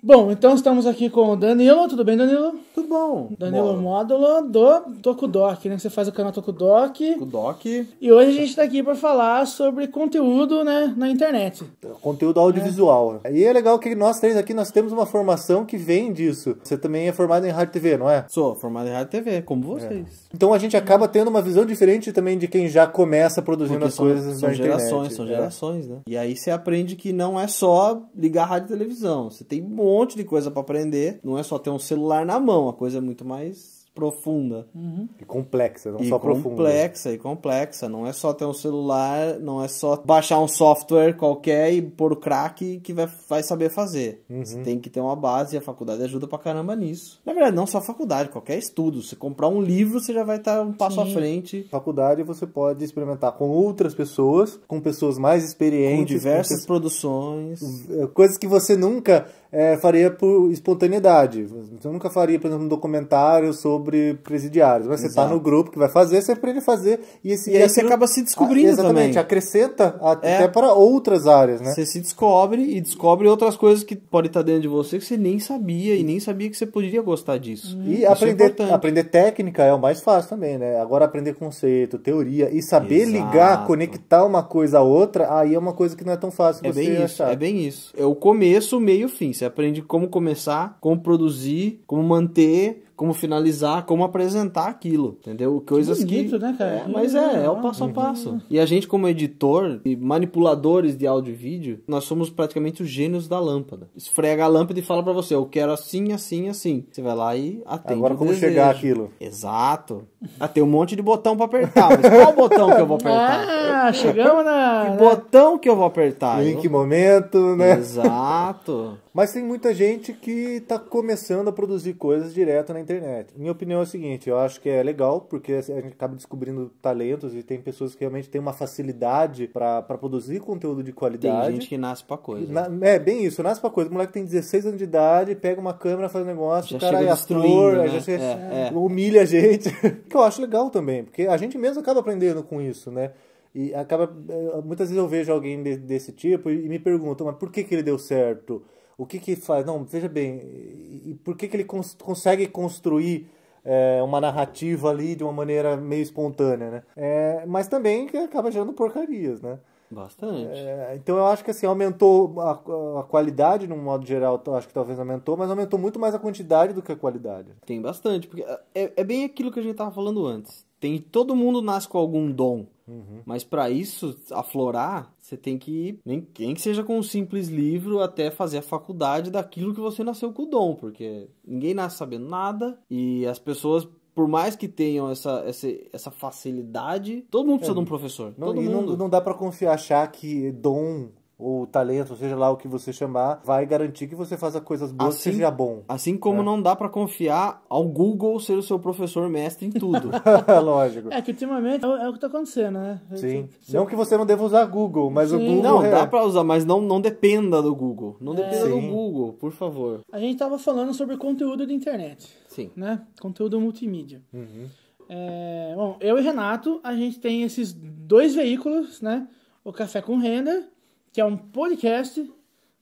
Bom, então estamos aqui com o Danilo. Tudo bem, Danilo? Tudo bom. Danilo Bora. Módulo do Tokudok, né? Você faz o canal Tokudok. Tokudok. E hoje a gente está aqui para falar sobre conteúdo né, na internet. Conteúdo audiovisual. É. E é legal que nós três aqui, nós temos uma formação que vem disso. Você também é formado em rádio TV, não é? Sou formado em rádio TV, como é. vocês. É. Então a gente acaba tendo uma visão diferente também de quem já começa produzindo Porque as coisas são na gerações, internet. São gerações, são é. gerações, né? E aí você aprende que não é só ligar rádio e televisão. Você tem monte de coisa para aprender. Não é só ter um celular na mão, a coisa é muito mais profunda. Uhum. E complexa, não e só profunda. complexa, e complexa. Não é só ter um celular, não é só baixar um software qualquer e pôr o crack que vai, vai saber fazer. Uhum. Você tem que ter uma base e a faculdade ajuda pra caramba nisso. Na verdade, não só a faculdade, qualquer estudo. Se comprar um livro, você já vai estar tá um passo Sim. à frente. Faculdade você pode experimentar com outras pessoas, com pessoas mais experientes. Com diversas com... produções. É, coisas que você nunca é, faria por espontaneidade. Você nunca faria, por exemplo, um documentário sobre sobre presidiários. Mas tá Exato. você está no grupo que vai fazer, você aprende a fazer. E, esse, e, e aí você acaba se descobrindo exatamente, também. acrescenta é. até é, para outras áreas, né? Você se descobre e descobre outras coisas que podem estar dentro de você que você nem sabia e nem sabia que você poderia gostar disso. E é aprender, é aprender técnica é o mais fácil também, né? Agora aprender conceito, teoria e saber Exato. ligar, conectar uma coisa a outra, aí é uma coisa que não é tão fácil é você bem achar. Isso, é bem isso. É o começo, meio fim. Você aprende como começar, como produzir, como manter, como finalizar, como apresentar aquilo, entendeu? Coisas que. Bonito, que... né, cara? É, mas é, é o uhum. passo a passo. Uhum. E a gente, como editor e manipuladores de áudio e vídeo, nós somos praticamente os gênios da lâmpada. Esfrega a lâmpada e fala para você, eu quero assim, assim, assim. Você vai lá e atende. Agora, como desejo. chegar aquilo? Exato. Ah, tem um monte de botão pra apertar, mas qual botão que eu vou ah, apertar? Ah, chegamos na. Que né? botão que eu vou apertar? Em que momento, né? Exato. mas tem muita gente que tá começando a produzir coisas direto na internet. Minha opinião é a seguinte: eu acho que é legal, porque a gente acaba descobrindo talentos e tem pessoas que realmente têm uma facilidade para produzir conteúdo de qualidade. Tem gente que nasce pra coisa. Na, é, bem isso, nasce pra coisa. O moleque tem 16 anos de idade, pega uma câmera, faz um negócio, já o cara é ator, né? já é, é. humilha a gente. que eu acho legal também, porque a gente mesmo acaba aprendendo com isso, né? E acaba eh, muitas vezes eu vejo alguém de, desse tipo e, e me perguntam, mas por que que ele deu certo? O que que faz? Não, veja bem, e, e por que que ele cons consegue construir é, uma narrativa ali de uma maneira meio espontânea, né? É, mas também que acaba gerando porcarias, né? Bastante. É, então eu acho que assim, aumentou a, a qualidade, no modo geral, acho que talvez aumentou, mas aumentou muito mais a quantidade do que a qualidade. Tem bastante, porque ah, é, é bem aquilo que a gente tava falando antes. Tem, todo mundo nasce com algum dom. Uhum. Mas para isso aflorar, você tem que nem, nem que seja com um simples livro até fazer a faculdade daquilo que você nasceu com o dom, porque ninguém nasce sabendo nada e as pessoas por mais que tenham essa, essa, essa facilidade, todo mundo precisa é, de um professor. Não, todo mundo. não, não dá para confiar, achar que dom ou talento, seja lá o que você chamar, vai garantir que você faça coisas boas assim, seja bom. Assim como né? não dá para confiar ao Google ser o seu professor mestre em tudo. Lógico. É que ultimamente é, é o que tá acontecendo, né? Sim. Se... Não que você não deva usar Google, mas Sim. o Google. Não, é... dá pra usar, mas não, não dependa do Google. Não é. dependa Sim. do Google, por favor. A gente tava falando sobre conteúdo da internet. Sim. Né? Conteúdo multimídia. Uhum. É, bom, eu e Renato, a gente tem esses dois veículos, né? O Café com Renda que é um podcast.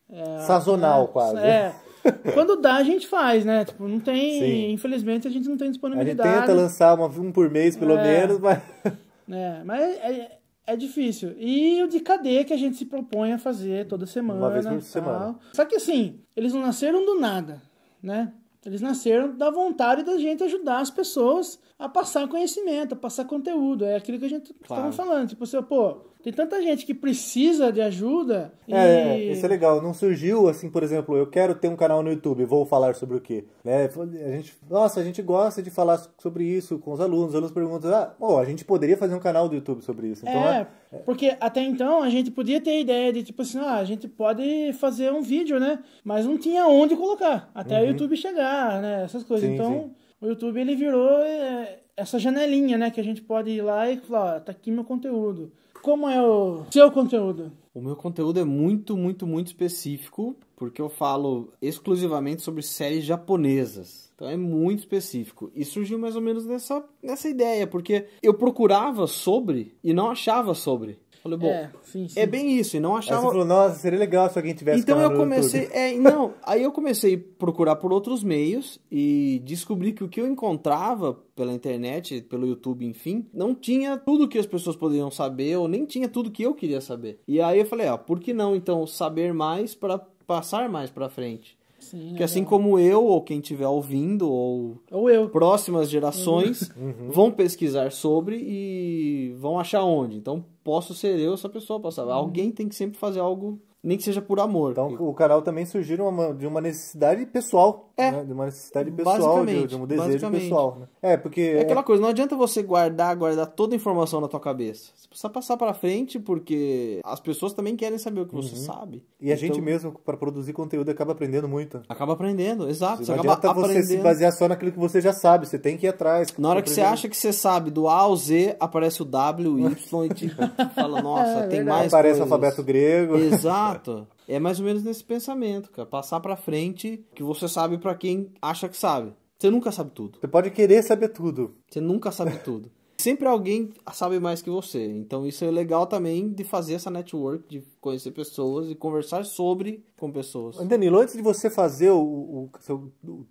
É, Sazonal, é, quase. É. Quando dá, a gente faz, né? Tipo, não tem. Sim. Infelizmente, a gente não tem disponibilidade. A gente tenta lançar uma, um por mês, pelo é. menos, mas. É, mas é, é, é difícil. E o de cadê que a gente se propõe a fazer toda semana. Uma vez por semana. Só que assim, eles não nasceram do nada, né? Eles nasceram da vontade da gente ajudar as pessoas a passar conhecimento, a passar conteúdo. É aquilo que a gente estava claro. falando. Tipo, você, pô, tem tanta gente que precisa de ajuda. E... É, isso é legal. Não surgiu assim, por exemplo, eu quero ter um canal no YouTube, vou falar sobre o quê? Né? A gente, nossa, a gente gosta de falar sobre isso com os alunos. Os alunos perguntam, ah, pô, a gente poderia fazer um canal do YouTube sobre isso. Então, é, é... é. porque até então a gente podia ter a ideia de tipo assim, ah, a gente pode fazer um vídeo, né? Mas não tinha onde colocar, até uhum. o YouTube chegar, né? Essas coisas. Sim, então, sim. o YouTube ele virou. É essa janelinha, né? Que a gente pode ir lá e falar, ó, tá aqui meu conteúdo como é o seu conteúdo? O meu conteúdo é muito, muito, muito específico, porque eu falo exclusivamente sobre séries japonesas. Então é muito específico. E surgiu mais ou menos nessa, nessa ideia, porque eu procurava sobre e não achava sobre. Falei, bom, é, sim, é sim. é bem isso. E não achava. Aí você falou, nossa, seria legal se alguém tivesse Então eu comecei. É, não, aí eu comecei a procurar por outros meios e descobri que o que eu encontrava pela internet, pelo YouTube, enfim, não tinha tudo que as pessoas poderiam saber, ou nem tinha tudo que eu queria saber. E aí eu falei, ó, ah, por que não então saber mais para passar mais para frente? Sim, que assim como eu, ou quem estiver ouvindo, ou, ou eu. próximas gerações, uhum. uhum. vão pesquisar sobre e vão achar onde. Então, posso ser eu essa pessoa, posso uhum. Alguém tem que sempre fazer algo, nem que seja por amor. Então, o canal também surgiu de uma necessidade pessoal é. Né? De uma necessidade pessoal, de, de um desejo pessoal. Né? É, porque. É aquela coisa, não adianta você guardar, guardar toda a informação na tua cabeça. Você precisa passar pra frente, porque as pessoas também querem saber o que uhum. você sabe. E então... a gente então mesmo, para produzir conteúdo, acaba aprendendo muito. Acaba aprendendo, exato. Você não adianta você se basear só naquilo que você já sabe, você tem que ir atrás. Na hora que você acha que você sabe do A ao Z, aparece o W, Y e te fala, nossa, é, tem verdade. mais. Aparece coisas. alfabeto grego. Exato. É mais ou menos nesse pensamento, cara. Passar pra frente que você sabe para quem acha que sabe. Você nunca sabe tudo. Você pode querer saber tudo. Você nunca sabe tudo. Sempre alguém sabe mais que você. Então isso é legal também de fazer essa network, de conhecer pessoas e conversar sobre com pessoas. Danilo, antes de você fazer o, o, seu, o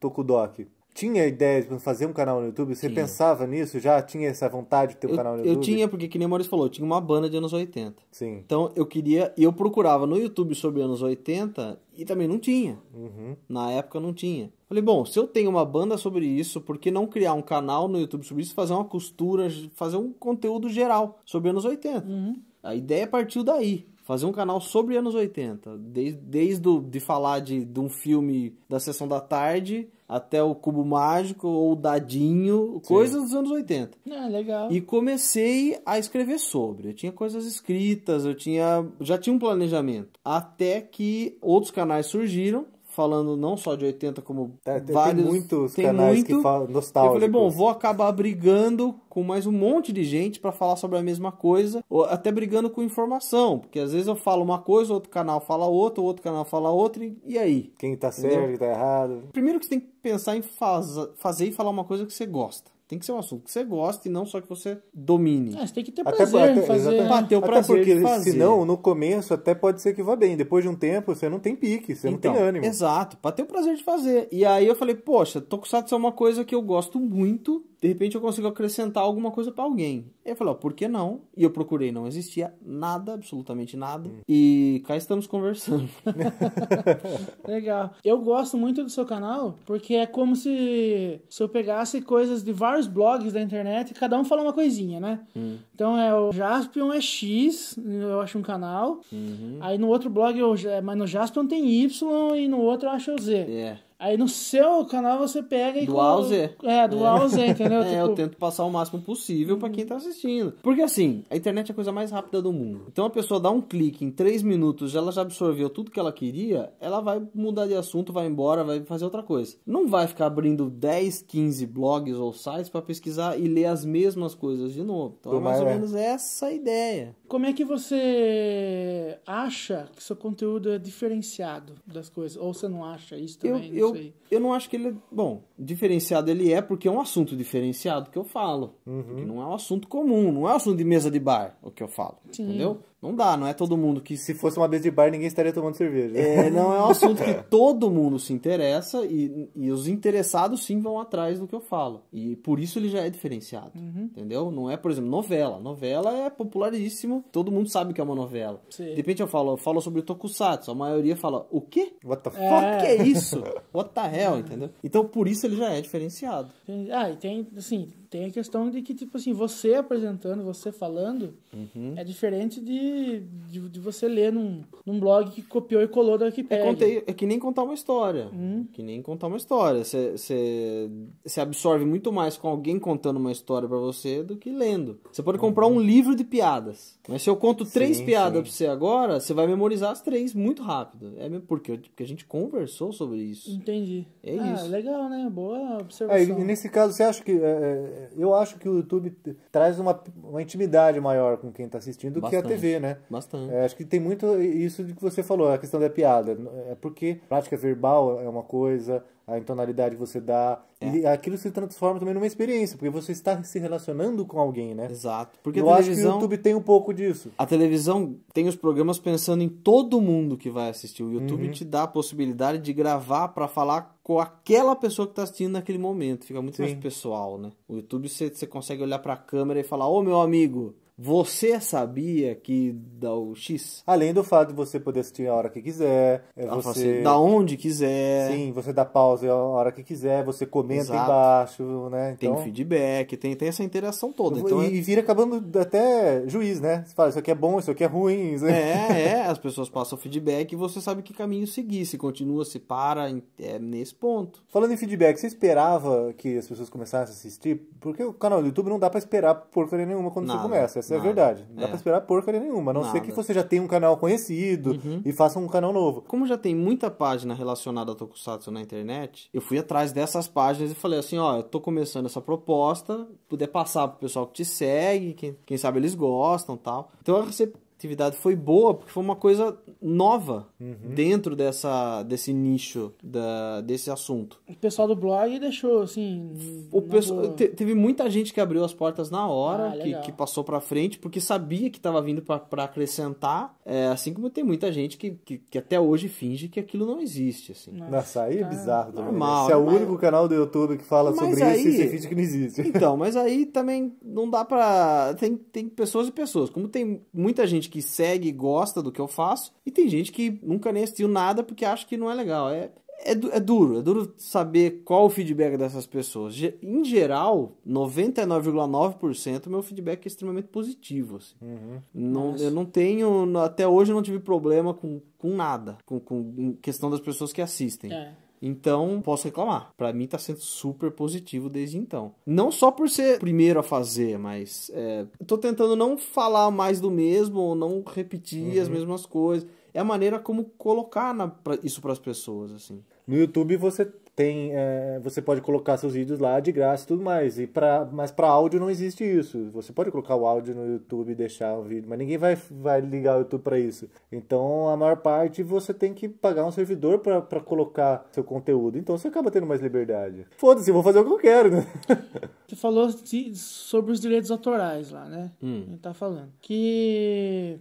tinha ideia de fazer um canal no YouTube? Você tinha. pensava nisso já? Tinha essa vontade de ter um eu, canal no YouTube? Eu tinha, porque que nem o Maurício falou, eu tinha uma banda de anos 80. Sim. Então eu queria, e eu procurava no YouTube sobre anos 80 e também não tinha. Uhum. Na época não tinha. Falei, bom, se eu tenho uma banda sobre isso, por que não criar um canal no YouTube sobre isso, fazer uma costura, fazer um conteúdo geral sobre anos 80? Uhum. A ideia partiu daí fazer um canal sobre anos 80, desde, desde de falar de, de um filme da sessão da tarde até o Cubo Mágico ou o Dadinho, coisas dos anos 80. Ah, legal. E comecei a escrever sobre. Eu tinha coisas escritas, eu tinha já tinha um planejamento. Até que outros canais surgiram falando não só de 80, como é, tem, vários. Tem muitos tem canais muito, que falam Eu falei, bom, vou acabar brigando com mais um monte de gente para falar sobre a mesma coisa, ou até brigando com informação, porque às vezes eu falo uma coisa, outro canal fala outra, outro canal fala outra, e, e aí? Quem tá certo, quem tá errado? Primeiro que você tem que pensar em faz, fazer e falar uma coisa que você gosta. Tem que ser um assunto que você gosta e não só que você domine. É, você tem que ter prazer em fazer. Né? Até, bater o prazer até porque, se não, senão, no começo, até pode ser que vá bem. Depois de um tempo, você não tem pique, você então, não tem então, ânimo. Exato, pra ter o prazer de fazer. E aí eu falei, poxa, tô Tokusatsu é uma coisa que eu gosto muito de repente eu consigo acrescentar alguma coisa para alguém. E eu falei, ó, por que não? E eu procurei, não existia nada, absolutamente nada. Hum. E cá estamos conversando. Legal. Eu gosto muito do seu canal porque é como se, se eu pegasse coisas de vários blogs da internet e cada um fala uma coisinha, né? Hum. Então é o Jaspion é X, eu acho um canal. Uhum. Aí no outro blog, eu, é, mas no Jaspion tem Y e no outro eu acho o Z. Yeah. É. Aí no seu canal você pega e. Do Z. É, do é. Z, entendeu? é, tipo... eu tento passar o máximo possível para quem tá assistindo. Porque assim, a internet é a coisa mais rápida do mundo. Então a pessoa dá um clique em três minutos, ela já absorveu tudo que ela queria, ela vai mudar de assunto, vai embora, vai fazer outra coisa. Não vai ficar abrindo 10, 15 blogs ou sites para pesquisar e ler as mesmas coisas de novo. Então é mais ou né? menos essa a ideia. Como é que você acha que seu conteúdo é diferenciado das coisas? Ou você não acha isso também? Eu, eu eu, eu não acho que ele é. Bom, diferenciado ele é porque é um assunto diferenciado que eu falo. Uhum. Não é um assunto comum, não é um assunto de mesa de bar o que eu falo. Sim. Entendeu? Não dá, não é todo mundo que. Se fosse uma vez de bar, ninguém estaria tomando cerveja. É, não é um assunto que é. todo mundo se interessa e, e os interessados sim vão atrás do que eu falo. E por isso ele já é diferenciado. Uhum. Entendeu? Não é, por exemplo, novela. Novela é popularíssimo, todo mundo sabe que é uma novela. Sim. De repente eu falo, eu falo sobre o Tokusatsu, a maioria fala, o quê? What the é. fuck é, que é isso? What the hell, entendeu? Então por isso ele já é diferenciado. Ah, e tem, assim, tem a questão de que, tipo assim, você apresentando, você falando, uhum. é diferente de, de, de, você ler num, num blog que copiou e colou da é, Wikipedia. É, contei, é que nem contar uma história. Uhum. Que nem contar uma história. Você absorve muito mais com alguém contando uma história para você do que lendo. Você pode comprar uhum. um livro de piadas. Mas se eu conto sim, três piadas sim. pra você agora, você vai memorizar as três muito rápido. É porque, porque a gente conversou sobre isso. Entendi. É ah, isso. legal, né? Boa observação. É, e nesse caso, você acha que... É, é eu acho que o YouTube traz uma, uma intimidade maior com quem está assistindo do que a TV, né? Bastante. É, acho que tem muito isso de que você falou, a questão da piada. É porque prática verbal é uma coisa, a entonalidade que você dá. É. E aquilo se transforma também numa experiência, porque você está se relacionando com alguém, né? Exato. Porque Eu a televisão, acho que o YouTube tem um pouco disso. A televisão tem os programas pensando em todo mundo que vai assistir. O YouTube uhum. te dá a possibilidade de gravar para falar com aquela pessoa que está assistindo naquele momento. Fica muito Sim. mais pessoal, né? O YouTube você, você consegue olhar para a câmera e falar: Ô meu amigo, você sabia que dá o X? Além do fato de você poder assistir a hora que quiser, é ah, você dá onde quiser. Sim, você dá pausa a hora que quiser, você comenta Exato. embaixo, né? Então... Tem feedback, tem, tem essa interação toda. Então, e, é... e vira acabando até juiz, né? Você fala, isso aqui é bom, isso aqui é ruim. Isso aqui... É, é, as pessoas passam feedback e você sabe que caminho seguir, se continua, se para, é nesse ponto. Falando em feedback, você esperava que as pessoas começassem a assistir? Porque o canal do YouTube não dá para esperar porcaria nenhuma quando Nada. você começa essa é Nada. é a verdade. Não dá é. pra esperar porcaria nenhuma, a não Nada. ser que você já tenha um canal conhecido uhum. e faça um canal novo. Como já tem muita página relacionada a Tokusatsu na internet, eu fui atrás dessas páginas e falei assim, ó, eu tô começando essa proposta, puder passar pro pessoal que te segue, quem, quem sabe eles gostam tal. Então eu recebi atividade foi boa porque foi uma coisa nova uhum. dentro dessa desse nicho da, desse assunto o pessoal do blog deixou assim o pessoal te, teve muita gente que abriu as portas na hora ah, que, que, passou para frente porque sabia que estava vindo para acrescentar é, assim como tem muita gente que, que, que, até hoje finge que aquilo não existe assim Nossa, aí é ah. bizarro também. Né? Normal, Esse é o mas... único canal do YouTube que fala sobre aí... isso e você finge que não existe então mas aí também não dá para tem tem pessoas e pessoas como tem muita gente que segue e gosta do que eu faço, e tem gente que nunca nem assistiu nada porque acha que não é legal. É, é, é, duro, é duro saber qual o feedback dessas pessoas. Em geral, 99,9% meu feedback é extremamente positivo. Assim. Uhum. Não, eu não tenho, até hoje eu não tive problema com, com nada, com, com questão das pessoas que assistem. É. Então, posso reclamar. Para mim tá sendo super positivo desde então. Não só por ser primeiro a fazer, mas é, tô tentando não falar mais do mesmo ou não repetir uhum. as mesmas coisas. É a maneira como colocar na, pra, isso para as pessoas, assim. No YouTube você tem é, você pode colocar seus vídeos lá de graça e tudo mais e para mas para áudio não existe isso você pode colocar o áudio no YouTube e deixar o vídeo mas ninguém vai, vai ligar o YouTube para isso então a maior parte você tem que pagar um servidor para colocar seu conteúdo então você acaba tendo mais liberdade foda-se vou fazer o que eu quero né? você falou de, sobre os direitos autorais lá né hum. Ele tá falando que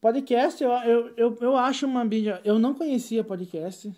podcast eu, eu, eu, eu acho uma mídia eu não conhecia podcast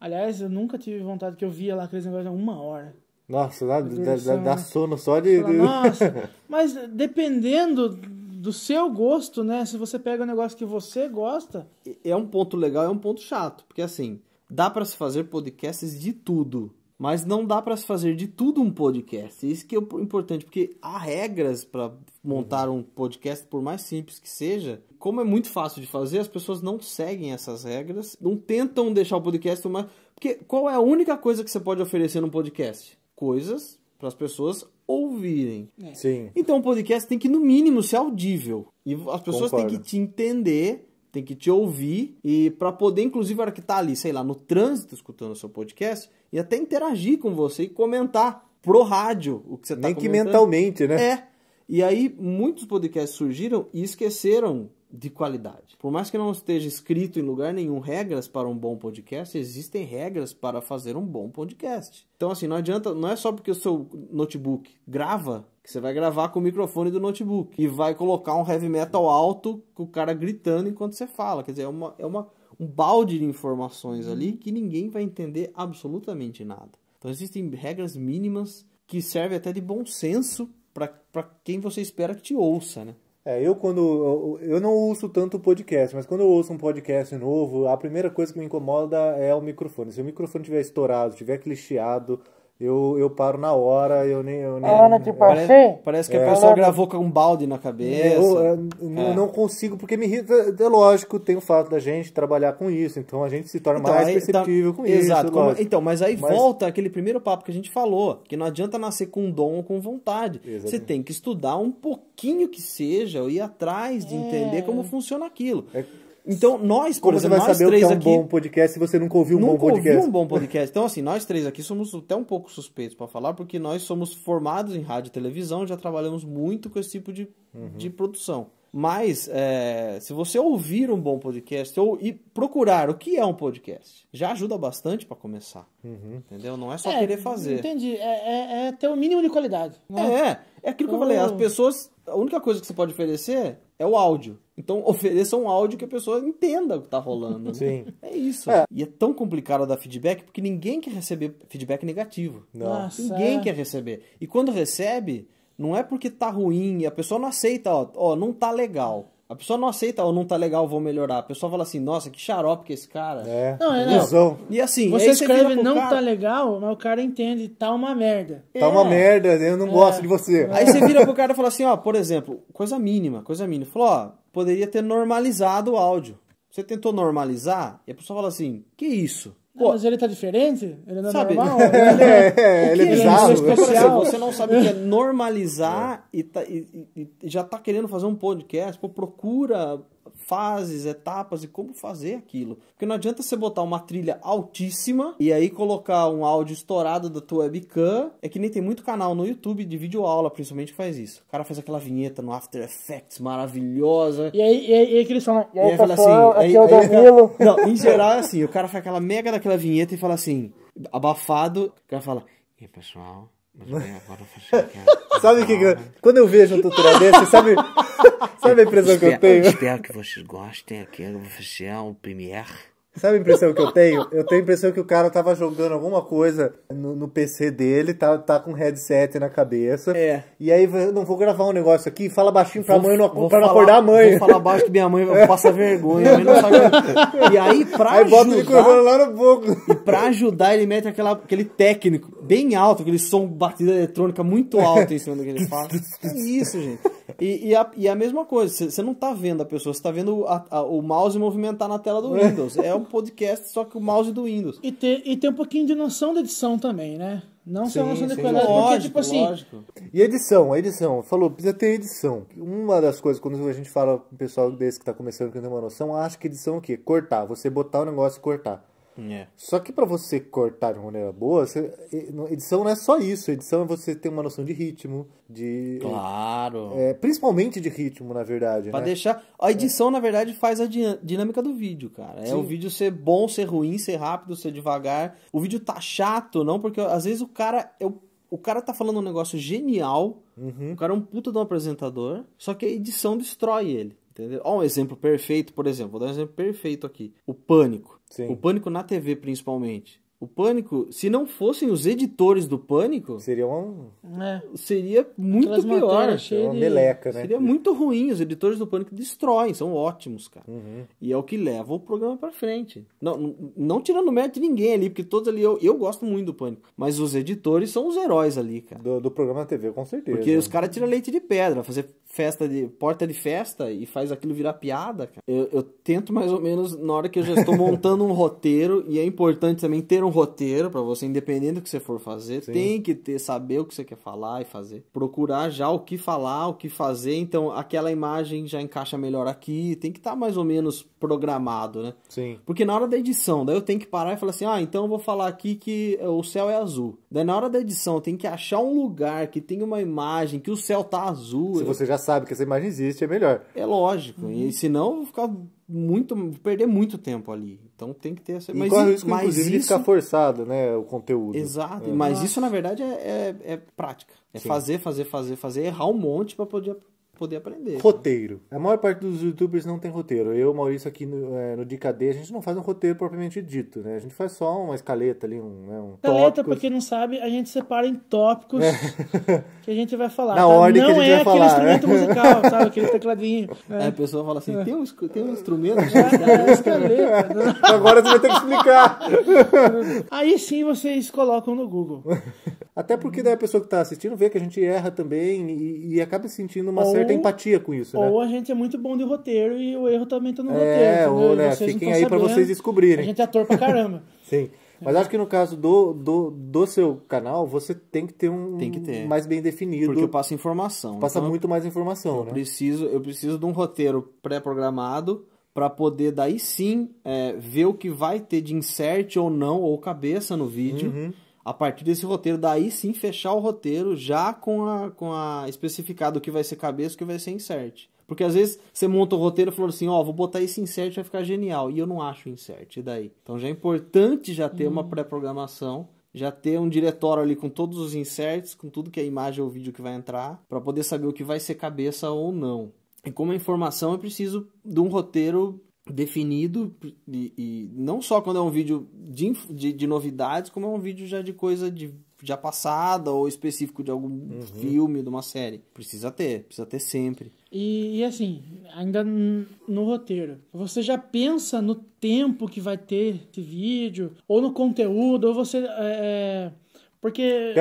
Aliás, eu nunca tive vontade que eu via lá aqueles negócios uma hora. Nossa, dá, dá, dá, sono só de. Fala, nossa, mas dependendo do seu gosto, né? Se você pega o um negócio que você gosta. É um ponto legal, é um ponto chato, porque assim, dá para se fazer podcasts de tudo. Mas não dá para se fazer de tudo um podcast. Isso que é importante, porque há regras para montar um podcast, por mais simples que seja, como é muito fácil de fazer, as pessoas não seguem essas regras, não tentam deixar o podcast uma. Porque qual é a única coisa que você pode oferecer num podcast? Coisas para as pessoas ouvirem. É. Sim. Então o podcast tem que, no mínimo, ser audível. E as pessoas Concordo. têm que te entender, têm que te ouvir, e para poder, inclusive, a hora que tá ali, sei lá, no trânsito escutando o seu podcast, e até interagir com você e comentar pro rádio o que você tá Nem comentando. que mentalmente, né? É. E aí, muitos podcasts surgiram e esqueceram de qualidade. Por mais que não esteja escrito em lugar nenhum regras para um bom podcast, existem regras para fazer um bom podcast. Então, assim, não adianta, não é só porque o seu notebook grava que você vai gravar com o microfone do notebook e vai colocar um heavy metal alto com o cara gritando enquanto você fala. Quer dizer, é, uma, é uma, um balde de informações ali que ninguém vai entender absolutamente nada. Então, existem regras mínimas que servem até de bom senso para quem você espera que te ouça, né? É, eu quando eu não uso tanto podcast, mas quando eu ouço um podcast novo, a primeira coisa que me incomoda é o microfone. Se o microfone estiver estourado, estiver clicheado, eu, eu paro na hora, eu nem. Eu nem Ana, de tipo, é. parece, Parece que é. a pessoa gravou com um balde na cabeça. Eu, eu, eu é. não consigo, porque me irrita. É lógico, tem o fato da gente trabalhar com isso, então a gente se torna então, mais aí, então, perceptível tá... com Exato, isso. Exato. Então, mas aí mas... volta aquele primeiro papo que a gente falou, que não adianta nascer com dom ou com vontade. Exatamente. Você tem que estudar um pouquinho que seja, ir atrás de é. entender como funciona aquilo. É... Então, nós, por Como exemplo, você vai nós saber três o que é um aqui, bom podcast se você nunca ouviu um nunca bom podcast? Ouviu um bom podcast. Então, assim, nós três aqui somos até um pouco suspeitos para falar, porque nós somos formados em rádio e televisão, já trabalhamos muito com esse tipo de, uhum. de produção. Mas, é, se você ouvir um bom podcast ou e procurar o que é um podcast, já ajuda bastante para começar. Uhum. Entendeu? Não é só é, querer fazer. Entendi. É, é, é, ter o mínimo de qualidade. Né? É, é aquilo que eu falei. As pessoas, a única coisa que você pode oferecer é o áudio. Então ofereça um áudio que a pessoa entenda o que tá rolando. Né? Sim. É isso. É. E é tão complicado dar feedback porque ninguém quer receber feedback negativo. Nossa. Ninguém é. quer receber. E quando recebe, não é porque tá ruim, a pessoa não aceita, ó, ó não tá legal. A pessoa não aceita ou não tá legal, vou melhorar. A pessoa fala assim, nossa, que xarope que esse cara. É, não, é não E assim, você escreve não tá cara... tá legal, mas o cara entende, tá uma merda. Tá é. uma merda, né? eu não é. gosto de você. Aí você vira pro cara e fala assim, ó, por exemplo, coisa mínima, coisa mínima. Falou, ó, poderia ter normalizado o áudio. Você tentou normalizar e a pessoa fala assim, que isso? Pô, mas ele tá diferente? Ele não é sabe? normal? Ele é, é, ele é bizarro. Ele é, é especial. Você não sabe o que é normalizar e, tá, e, e, já tá querendo fazer um podcast. Pô, procura fases, etapas e como fazer aquilo. Porque não adianta você botar uma trilha altíssima e aí colocar um áudio estourado da tua webcam. É que nem tem muito canal no YouTube de vídeo aula, principalmente, que faz isso. O cara faz aquela vinheta no After Effects maravilhosa. E aí, e aí, e aí que eles falam, e aí, fala assim, aí, é o Danilo. Não, em geral é assim, o cara faz aquela mega daquela vinheta e fala assim, abafado, o cara fala, e aí, pessoal... Mas agora assim eu é. Sabe o que, é que Quando eu vejo um tutorial desse, sabe, sabe a impressão que eu tenho? Espero que vocês gostem aqui. Eu vou fechar um Premiere. Sabe a impressão que eu tenho? Eu tenho a impressão que o cara tava jogando alguma coisa no, no PC dele, tá, tá com um headset na cabeça. É. E aí, não vou gravar um negócio aqui, fala baixinho pra vou, mãe, não, pra falar, não acordar a mãe. Vou falar baixo que minha mãe passa vergonha, a mãe não sabe. E aí, pra aí ajudar. Bota o lá no boco. E pra ajudar, ele mete aquela, aquele técnico bem alto, aquele som batida eletrônica muito alto em cima do que ele fala. que é isso, gente. E, e, a, e a mesma coisa, você não tá vendo a pessoa, você tá vendo a, a, o mouse movimentar na tela do Windows. É uma um podcast, só que o mouse do Windows. E ter, e ter um pouquinho de noção da edição também, né? Não sim, só noção de qualidade, lógico, porque tipo assim... Lógico. E edição, a edição. Falou, precisa ter edição. Uma das coisas, quando a gente fala pro pessoal desse que tá começando, que não tem uma noção, acha que edição é o quê? Cortar. Você botar o negócio e cortar. É. Só que para você cortar de uma maneira boa, você, edição não é só isso. Edição é você ter uma noção de ritmo, de. Claro. É, principalmente de ritmo, na verdade. Pra né? deixar. A edição, é. na verdade, faz a dinâmica do vídeo, cara. Sim. É o vídeo ser bom, ser ruim, ser rápido, ser devagar. O vídeo tá chato, não, porque às vezes o cara. Eu, o cara tá falando um negócio genial. Uhum. O cara é um puta de um apresentador. Só que a edição destrói ele. Entendeu? Ó, um exemplo perfeito, por exemplo, vou dar um exemplo perfeito aqui. O pânico. Sim. O pânico na TV, principalmente. O Pânico, se não fossem os editores do Pânico, seria um é. seria muito pior. Seria é, uma meleca, né? Seria muito ruim. Os editores do Pânico destroem, são ótimos, cara. Uhum. E é o que leva o programa para frente. Não, não tirando mérito de ninguém ali, porque todos ali eu, eu gosto muito do Pânico, mas os editores são os heróis ali, cara. Do, do programa da TV, com certeza. Porque os caras tiram leite de pedra, fazer festa de porta de festa e faz aquilo virar piada, cara. Eu, eu tento mais ou menos na hora que eu já estou montando um roteiro e é importante também ter um roteiro para você, independente do que você for fazer. Sim. Tem que ter, saber o que você quer falar e fazer. Procurar já o que falar, o que fazer. Então, aquela imagem já encaixa melhor aqui. Tem que estar tá mais ou menos programado, né? Sim. Porque na hora da edição, daí eu tenho que parar e falar assim: ah, então eu vou falar aqui que o céu é azul. Daí na hora da edição, tem que achar um lugar que tem uma imagem, que o céu tá azul. Se eu... você já sabe que essa imagem existe, é melhor. É lógico. E uhum. senão, eu vou ficar muito perder muito tempo ali. Então tem que ter essa. mas, mas inclusive, isso... fica forçado, né? O conteúdo. Exato. É. Mas Nossa. isso, na verdade, é, é, é prática. É Sim. fazer, fazer, fazer, fazer, errar um monte para poder poder aprender. Roteiro. A maior parte dos youtubers não tem roteiro. Eu, Maurício, aqui no, é, no DKD, a gente não faz um roteiro propriamente dito, né? A gente faz só uma escaleta ali, um, né, um Escaleta, tópicos. porque não sabe, a gente separa em tópicos é. que a gente vai falar. Na tá? ordem não que a gente é vai falar. Não né? aquele instrumento musical, sabe? Tá? Aquele tecladinho. É. a pessoa fala assim, tem um, tem um instrumento? É, é, é, escaleta. Agora você vai ter que explicar. Aí sim vocês colocam no Google. Até porque daí a uhum. pessoa que está assistindo vê que a gente erra também e, e acaba sentindo uma ou, certa empatia com isso, né? Ou a gente é muito bom de roteiro e o erro também está no é, roteiro. Ou, né? Fiquem aí para vocês descobrirem. A gente é ator pra caramba. Sim. Mas acho que no caso do, do, do seu canal, você tem que ter um tem que ter. mais bem definido. Porque eu passo informação. Passa então, muito mais informação, eu né? Preciso, eu preciso de um roteiro pré-programado para poder daí sim é, ver o que vai ter de insert ou não, ou cabeça no vídeo. Uhum a partir desse roteiro, daí sim fechar o roteiro já com a, com a especificado o que vai ser cabeça e o que vai ser insert. Porque às vezes você monta o roteiro e falou assim, ó, oh, vou botar esse insert, vai ficar genial. E eu não acho insert, e daí? Então já é importante já ter uma uhum. pré-programação, já ter um diretório ali com todos os inserts, com tudo que é imagem ou vídeo que vai entrar, para poder saber o que vai ser cabeça ou não. E como é informação, eu preciso de um roteiro definido e, e, não só quando é um vídeo de, de, de, novidades, como é um vídeo já de coisa de já passada ou específico de algum uhum. filme, de uma série. Precisa ter, precisa ter sempre. E, e assim, ainda no roteiro, você já pensa no tempo que vai ter esse vídeo, ou no conteúdo, ou você. É... é porque.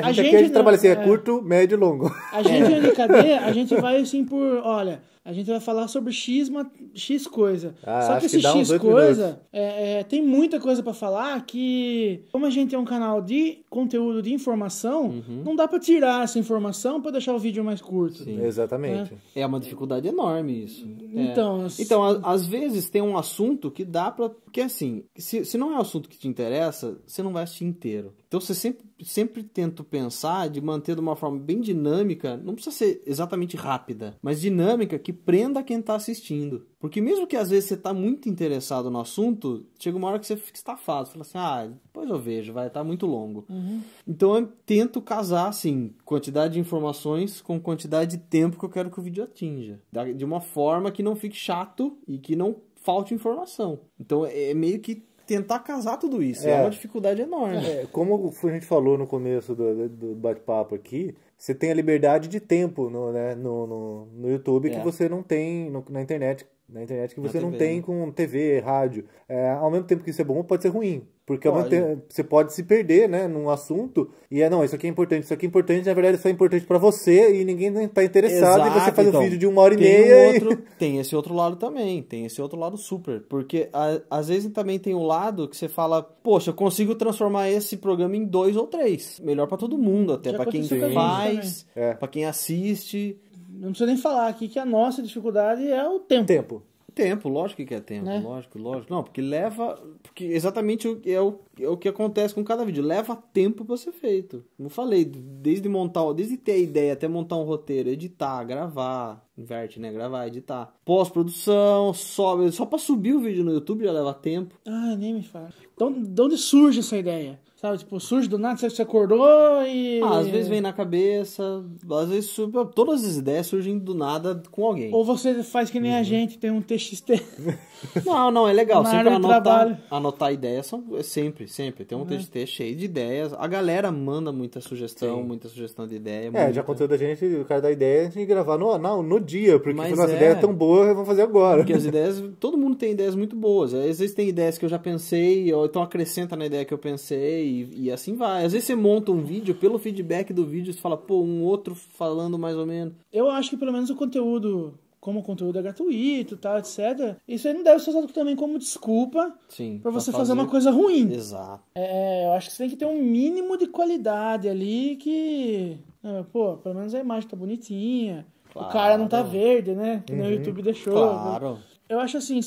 A, gente, a gente trabalha assim, é, é, curto, médio e longo. A gente é NKD, a gente vai assim por. Olha, a gente vai falar sobre X, X coisa. Ah, Só que esse que X coisa, é, é, tem muita coisa para falar que, como a gente é um canal de conteúdo de informação, uhum. não dá para tirar essa informação para deixar o vídeo mais curto. Sim, né? exatamente. É. é uma dificuldade enorme isso. É. Então, então a, às vezes tem um assunto que dá para... Porque é assim, se, se não é um assunto que te interessa, você não vai assistir inteiro. Então você sempre sempre tento pensar de manter de uma forma bem dinâmica, não precisa ser exatamente rápida, mas dinâmica que prenda quem está assistindo. Porque mesmo que às vezes você está muito interessado no assunto, chega uma hora que você fica estafado, fala assim, ah, depois eu vejo, vai estar tá muito longo. Uhum. Então eu tento casar, assim, quantidade de informações com quantidade de tempo que eu quero que o vídeo atinja. De uma forma que não fique chato e que não falte informação. Então é, é meio que tentar casar tudo isso. É, é uma dificuldade enorme. É, como a gente falou no começo do, do bate-papo aqui, você tem a liberdade de tempo no, né, no, no, no YouTube é. que você não tem no, na internet. Na internet que você não tem né? com TV, rádio. É, ao mesmo tempo que isso é bom, pode ser ruim. Porque pode. você pode se perder, né, num assunto, e é, não, isso aqui é importante, isso aqui é importante, na verdade isso é importante para você e ninguém tá interessado Exato, e você faz então, um vídeo de uma hora e meia. Um e... tem esse outro lado também, tem esse outro lado super, porque a, às vezes também tem o um lado que você fala, poxa, eu consigo transformar esse programa em dois ou três, melhor para todo mundo, até para quem sim, faz, é. para quem assiste. Não precisa nem falar aqui que a nossa dificuldade é o tempo. Tempo. Tempo, lógico que é tempo, né? lógico, lógico. Não, porque leva. Porque exatamente é o, é o que acontece com cada vídeo. Leva tempo pra ser feito. Não falei, desde montar, desde ter a ideia até montar um roteiro, editar, gravar, inverte, né? Gravar, editar. Pós-produção, sobe. Só pra subir o vídeo no YouTube já leva tempo. Ah, nem me fala. Então, de onde surge essa ideia? Sabe, tipo, surge do nada, você acordou e. Ah, às vezes vem na cabeça, às vezes todas as ideias surgem do nada com alguém. Ou você faz que nem uhum. a gente, tem um TXT. Não, não, é legal. sempre anotar, anotar ideias. São, é sempre, sempre. Tem um né? texto cheio de ideias. A galera manda muita sugestão, Sim. muita sugestão de ideia. É, é muita... já aconteceu da gente, o cara dá ideia de gravar no, não, no dia, porque Mas nossa é... ideia é tão boa, vamos fazer agora. Porque as ideias, todo mundo tem ideias muito boas. Às vezes tem ideias que eu já pensei, ou então acrescenta na ideia que eu pensei, e, e assim vai. Às vezes você monta um vídeo, pelo feedback do vídeo, você fala, pô, um outro falando mais ou menos. Eu acho que pelo menos o conteúdo como o conteúdo é gratuito, tal, etc. Isso aí não deve ser usado também como desculpa para você fazer... fazer... uma coisa ruim. Exato. É, eu acho que você tem que ter um mínimo de qualidade ali que, né, pô, pelo menos a imagem tá bonitinha. Claro. O cara não tá verde, né? Que uhum. o YouTube deixou. Né. Claro. Eu acho assim,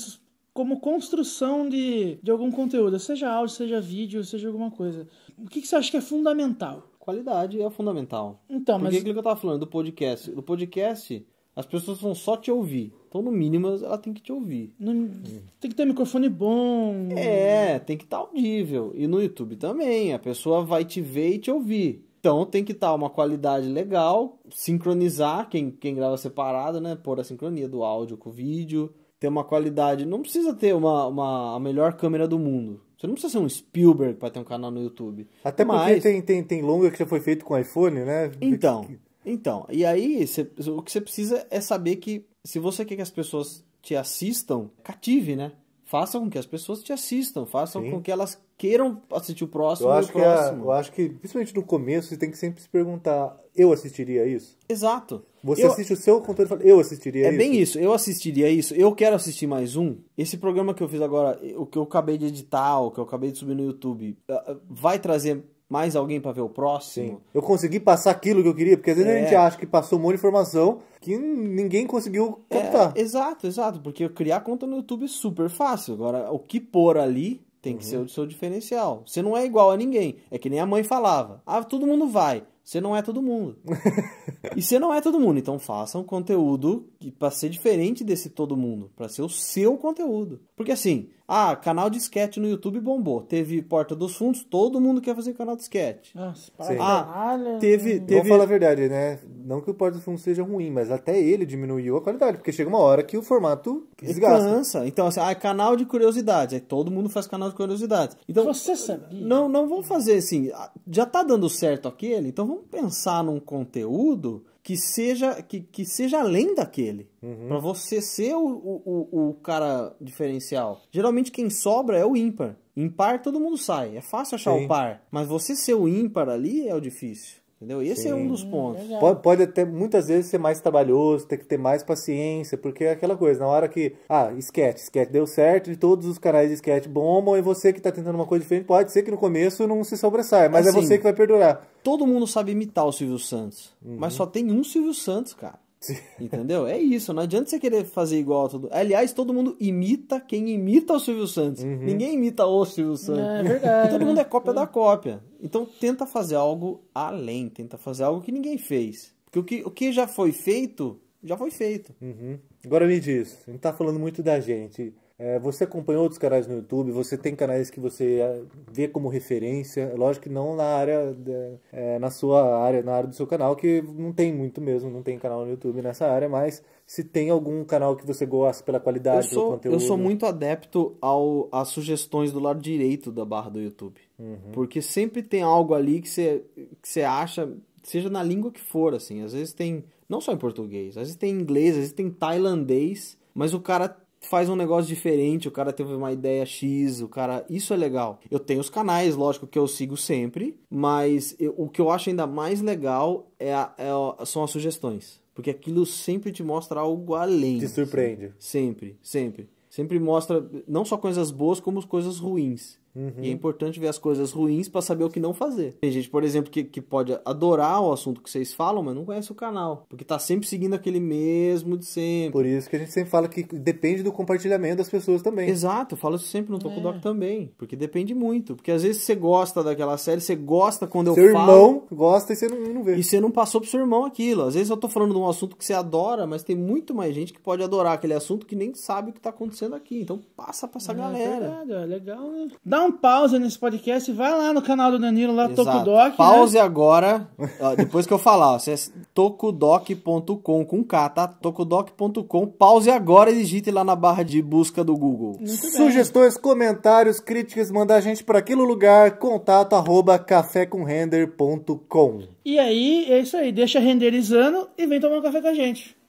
como construção de, de algum conteúdo, seja áudio, seja vídeo, seja alguma coisa. O que, que você acha que é fundamental? Qualidade é fundamental. Então, Porque mas. Porque aquilo que eu tava falando do podcast. Do podcast, as pessoas vão só te ouvir. Então, no mínimo, ela tem que te ouvir. No... Tem que ter um microfone bom. É, tem que estar audível. E no YouTube também. A pessoa vai te ver e te ouvir. Então tem que estar uma qualidade legal, sincronizar quem, quem grava separado, né? Pôr a sincronia do áudio com o vídeo, ter uma qualidade. Não precisa ter uma, uma a melhor câmera do mundo. Você não precisa ser um Spielberg para ter um canal no YouTube. Até mais. porque tem, tem, tem longa que já foi feito com iPhone, né? Então. Que então, e aí cê, o que você precisa é saber que se você quer que as pessoas te assistam, cative, né? Faça com que as pessoas te assistam, façam Sim. com que elas queiram assistir o próximo eu acho Que a, é, eu acho que, principalmente no começo, você tem que sempre se perguntar: eu assistiria isso? Exato. Você eu, assiste o seu conteúdo e fala: eu assistiria é isso? É bem isso, eu assistiria isso, eu quero assistir mais um. Esse programa que eu fiz agora, o que eu acabei de editar, o que eu acabei de subir no YouTube, ah, ah, vai trazer mais alguém para ver o próximo. Sim. Eu consegui passar aquilo que eu queria, porque às vezes é. a gente é. acha que passou um monte de informação que ninguém conseguiu é, captar. É, exato, exato, porque criar conta no YouTube é super fácil. Agora, o que pôr ali tem uhum. que ser o seu diferencial. Você não é igual a ninguém. É que nem a mãe falava: ah, todo mundo vai. Você não é todo mundo. e você não é todo mundo, então faça um conteúdo para ser diferente desse todo mundo, para ser o seu conteúdo. Porque assim, ah, canal de sketch no YouTube bombou. Teve Porta dos Fundos, todo mundo quer fazer canal de sketch. Nossa, ah, ah, teve, né? teve... Vamos falar a verdade, né? Não que o Porta dos Fundos seja ruim, mas até ele diminuiu a qualidade, porque chega uma hora que o formato desgasta. Cansa. Então, assim, ah, é canal de curiosidades. Aí todo mundo faz canal de curiosidades. Então, Você sabia? Não, não vamos fazer assim, ah, já tá dando certo aquele, então vamos pensar num conteúdo que seja que, que seja além daquele. Uhum. para você ser o, o, o, cara diferencial. Geralmente quem sobra é o ímpar. Impar todo mundo sai. É fácil achar Sim. o par. Mas você ser o ímpar ali é o difícil. Entendeu? E esse Sim. é um dos pontos. Pode, pode até muitas vezes ser mais trabalhoso, ter que ter mais paciência, porque é aquela coisa, na hora que, ah, sketch, sketch deu certo, e todos os canais de sketch bombam, e você que está tentando uma coisa diferente, pode ser que no começo não se sobressaia, mas é assim, é você que vai perdurar. Todo mundo sabe imitar o Silvio Santos, uhum. mas só tem um Silvio Santos, cara. Entendeu? É isso, não adianta você querer fazer igual a todo Aliás, todo mundo imita quem imita o Silvio Santos. Uhum. Ninguém imita o Silvio Santos. É verdade. todo mundo é cópia é. da cópia. Então tenta fazer algo além, tenta fazer algo que ninguém fez. Porque o que, o que já foi feito, já foi feito. Uhum. Agora me diz, a gente tá falando muito da gente. É, você acompanha outros canais no YouTube? Você tem canais que você é, vê como referência? Lógico que não na área, de, é, na sua área, na área do seu canal, que não tem muito mesmo, não tem canal no YouTube nessa área, mas se tem algum canal que você gosta pela qualidade sou, do conteúdo. Eu sou muito adepto ao, às sugestões do lado direito da barra do YouTube. Uhum. Porque sempre tem algo ali que você, que você acha, seja na língua que for, assim. Às vezes tem, não só em português, às vezes tem inglês, às vezes tem tailandês, mas o cara faz um negócio diferente, o cara teve uma ideia X, o cara. Isso é legal. Eu tenho os canais, lógico, que eu sigo sempre, mas eu, o que eu acho ainda mais legal é, a, é a, são as sugestões. Porque aquilo sempre te mostra algo além. Te surpreende. Sempre, sempre. Sempre mostra não só coisas boas, como coisas ruins. Uhum. E é importante ver as coisas ruins para saber o que não fazer. Tem gente, por exemplo, que, que pode adorar o assunto que vocês falam, mas não conhece o canal. Porque tá sempre seguindo aquele mesmo de sempre. Por isso que a gente sempre fala que depende do compartilhamento das pessoas também. Exato, eu falo isso sempre no Toco é. Doc também. Porque depende muito. Porque às vezes você gosta daquela série, você gosta quando seu eu falo. Seu irmão gosta e você não, não vê. E você não passou pro seu irmão aquilo. Às vezes eu tô falando de um assunto que você adora, mas tem muito mais gente que pode adorar aquele assunto que nem sabe o que tá acontecendo aqui. Então passa pra essa é, galera. É verdade, é legal, né? Dá um pause nesse podcast e vai lá no canal do Danilo, lá Exato. Tocodoc. Né? Pause né? agora, depois que eu falar, você é tocodoc.com com K, tá? tocodoc.com, pause agora e digite lá na barra de busca do Google. Sugestões, comentários, críticas, mandar a gente para aquele lugar, contato arroba cafécomrender.com. E aí, é isso aí, deixa renderizando e vem tomar um café com a gente.